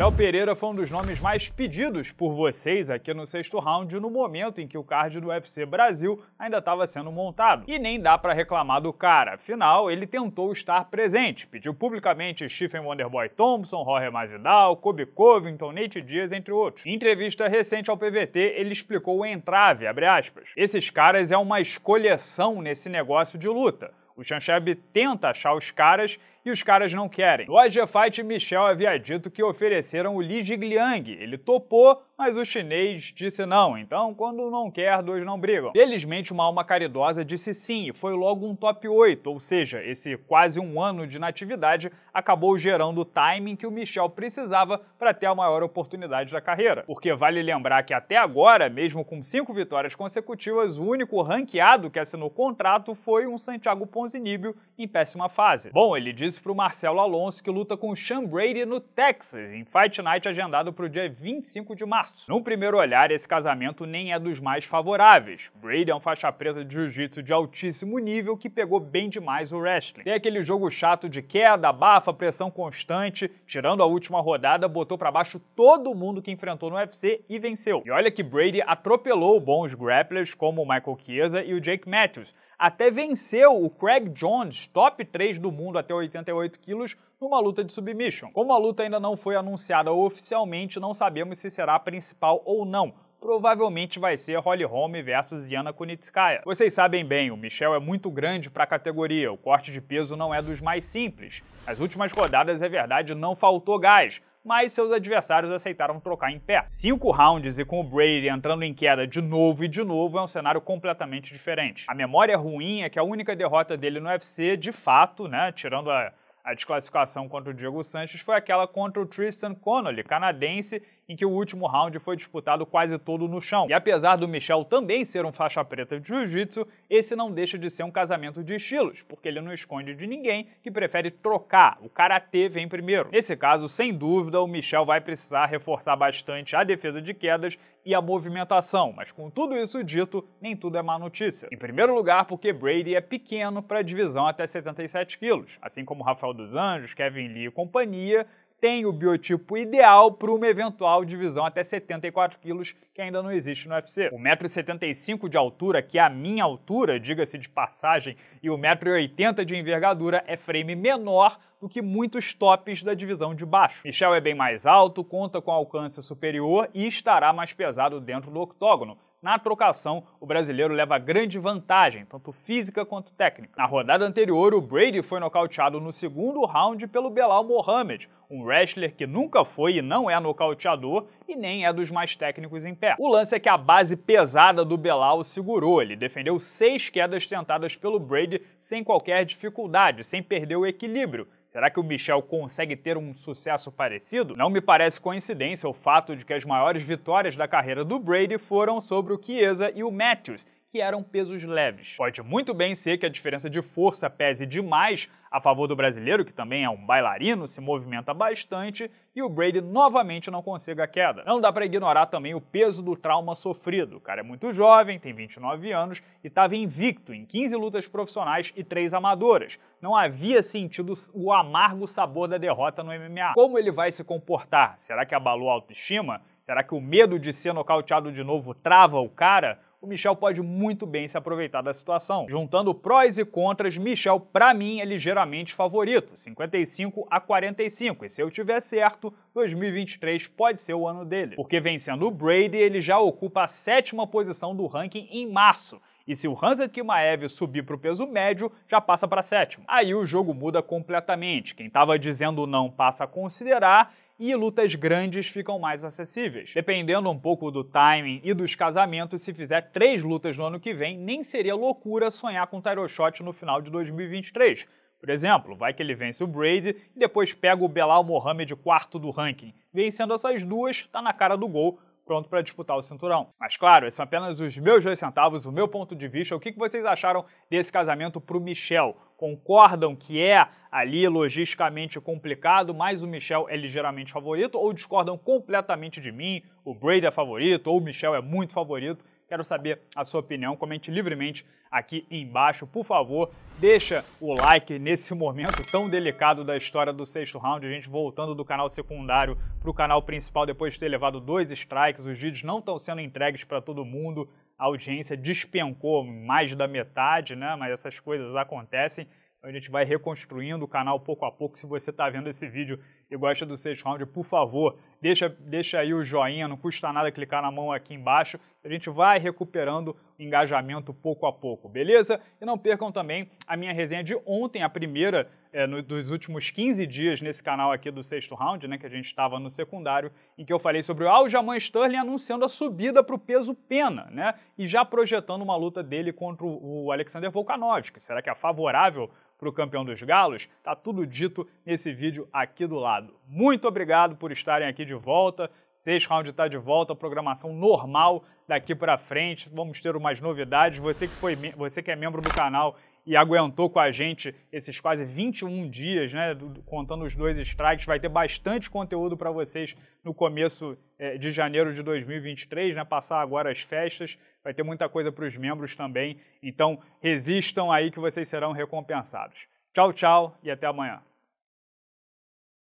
Michel Pereira foi um dos nomes mais pedidos por vocês aqui no sexto round, no momento em que o card do UFC Brasil ainda estava sendo montado. E nem dá para reclamar do cara, afinal, ele tentou estar presente. Pediu publicamente Stephen Wonderboy Thompson, Jorge Masvidal, Kobe Covington, Nate Diaz, entre outros. Em entrevista recente ao PVT, ele explicou o entrave, abre aspas, esses caras é uma escolheção nesse negócio de luta. O Chancheb tenta achar os caras e os caras não querem. No IG Fight, Michel havia dito que ofereceram o Li Jigliang. Ele topou, mas o chinês disse não. Então, quando não quer, dois não brigam. Felizmente, uma alma caridosa disse sim e foi logo um top 8, ou seja, esse quase um ano de natividade acabou gerando o timing que o Michel precisava para ter a maior oportunidade da carreira. Porque vale lembrar que até agora, mesmo com cinco vitórias consecutivas, o único ranqueado que assinou contrato foi um Santiago Ponzinibio em péssima fase. Bom, ele diz isso para o Marcelo Alonso, que luta com o Sean Brady no Texas, em Fight Night agendado para o dia 25 de março. No primeiro olhar, esse casamento nem é dos mais favoráveis. Brady é um faixa preta de jiu-jitsu de altíssimo nível que pegou bem demais o wrestling. Tem aquele jogo chato de queda, bafa, pressão constante, tirando a última rodada, botou para baixo todo mundo que enfrentou no UFC e venceu. E olha que Brady atropelou bons grapplers como o Michael Chiesa e o Jake Matthews, até venceu o Craig Jones, top 3 do mundo até 88 quilos, numa luta de submission. Como a luta ainda não foi anunciada oficialmente, não sabemos se será a principal ou não, provavelmente vai ser Holly Holm versus Yana Kunitskaya. Vocês sabem bem, o Michel é muito grande para a categoria, o corte de peso não é dos mais simples. As últimas rodadas, é verdade, não faltou gás, mas seus adversários aceitaram trocar em pé. Cinco rounds e com o Brady entrando em queda de novo e de novo é um cenário completamente diferente. A memória ruim é que a única derrota dele no UFC, de fato, né, tirando a, a desclassificação contra o Diego Sanches, foi aquela contra o Tristan Connolly, canadense, em que o último round foi disputado quase todo no chão. E apesar do Michel também ser um faixa preta de jiu-jitsu, esse não deixa de ser um casamento de estilos, porque ele não esconde de ninguém que prefere trocar. O karatê vem primeiro. Nesse caso, sem dúvida, o Michel vai precisar reforçar bastante a defesa de quedas e a movimentação, mas com tudo isso dito, nem tudo é má notícia. Em primeiro lugar, porque Brady é pequeno para a divisão até 77 quilos, assim como Rafael dos Anjos, Kevin Lee e companhia, tem o biotipo ideal para uma eventual divisão até 74 quilos, que ainda não existe no UFC. 1,75m de altura, que é a minha altura, diga-se de passagem, e 1,80m de envergadura é frame menor do que muitos tops da divisão de baixo. Michel é bem mais alto, conta com alcance superior e estará mais pesado dentro do octógono, na trocação, o brasileiro leva grande vantagem, tanto física quanto técnica. Na rodada anterior, o Brady foi nocauteado no segundo round pelo Belal Mohamed, um wrestler que nunca foi e não é nocauteador e nem é dos mais técnicos em pé. O lance é que a base pesada do Belal segurou, ele defendeu seis quedas tentadas pelo Brady sem qualquer dificuldade, sem perder o equilíbrio, Será que o Michel consegue ter um sucesso parecido? Não me parece coincidência o fato de que as maiores vitórias da carreira do Brady foram sobre o Chiesa e o Matthews, que eram pesos leves. Pode muito bem ser que a diferença de força pese demais a favor do brasileiro, que também é um bailarino, se movimenta bastante, e o Brady novamente não consiga a queda. Não dá para ignorar também o peso do trauma sofrido. O cara é muito jovem, tem 29 anos e estava invicto em 15 lutas profissionais e 3 amadoras. Não havia sentido o amargo sabor da derrota no MMA. Como ele vai se comportar? Será que abalou a autoestima? Será que o medo de ser nocauteado de novo trava o cara? o Michel pode muito bem se aproveitar da situação. Juntando prós e contras, Michel, para mim, é ligeiramente favorito, 55 a 45. E se eu tiver certo, 2023 pode ser o ano dele. Porque vencendo o Brady, ele já ocupa a sétima posição do ranking em março. E se o Hansen Kimaev subir para o peso médio, já passa para sétimo. Aí o jogo muda completamente. Quem estava dizendo não passa a considerar e lutas grandes ficam mais acessíveis. Dependendo um pouco do timing e dos casamentos, se fizer três lutas no ano que vem, nem seria loucura sonhar com o Shot no final de 2023. Por exemplo, vai que ele vence o Brady e depois pega o Belal Mohamed quarto do ranking. Vencendo essas duas, tá na cara do gol pronto para disputar o cinturão. Mas claro, esses são apenas os meus dois centavos, o meu ponto de vista, o que vocês acharam desse casamento para o Michel? Concordam que é ali logisticamente complicado, mas o Michel é ligeiramente favorito, ou discordam completamente de mim, o Brady é favorito, ou o Michel é muito favorito? Quero saber a sua opinião, comente livremente aqui embaixo. Por favor, deixa o like nesse momento tão delicado da história do sexto round, a gente voltando do canal secundário para o canal principal depois de ter levado dois strikes, os vídeos não estão sendo entregues para todo mundo, a audiência despencou mais da metade, né? Mas essas coisas acontecem. A gente vai reconstruindo o canal pouco a pouco. Se você está vendo esse vídeo e gosta do sexto round, por favor, deixa, deixa aí o joinha, não custa nada clicar na mão aqui embaixo. A gente vai recuperando o engajamento pouco a pouco, beleza? E não percam também a minha resenha de ontem, a primeira é, no, dos últimos 15 dias nesse canal aqui do sexto round, né? Que a gente estava no secundário, em que eu falei sobre o Aljamain Sterling anunciando a subida para o peso pena, né? E já projetando uma luta dele contra o Alexander Volkanovski. Será que é favorável para o campeão dos galos? está tudo dito nesse vídeo aqui do lado. Muito obrigado por estarem aqui de volta. Seis Round está de volta, programação normal daqui para frente. Vamos ter umas novidades. Você que, foi, você que é membro do canal e aguentou com a gente esses quase 21 dias, né, contando os dois strikes. Vai ter bastante conteúdo para vocês no começo é, de janeiro de 2023, né, passar agora as festas. Vai ter muita coisa para os membros também. Então, resistam aí que vocês serão recompensados. Tchau, tchau e até amanhã.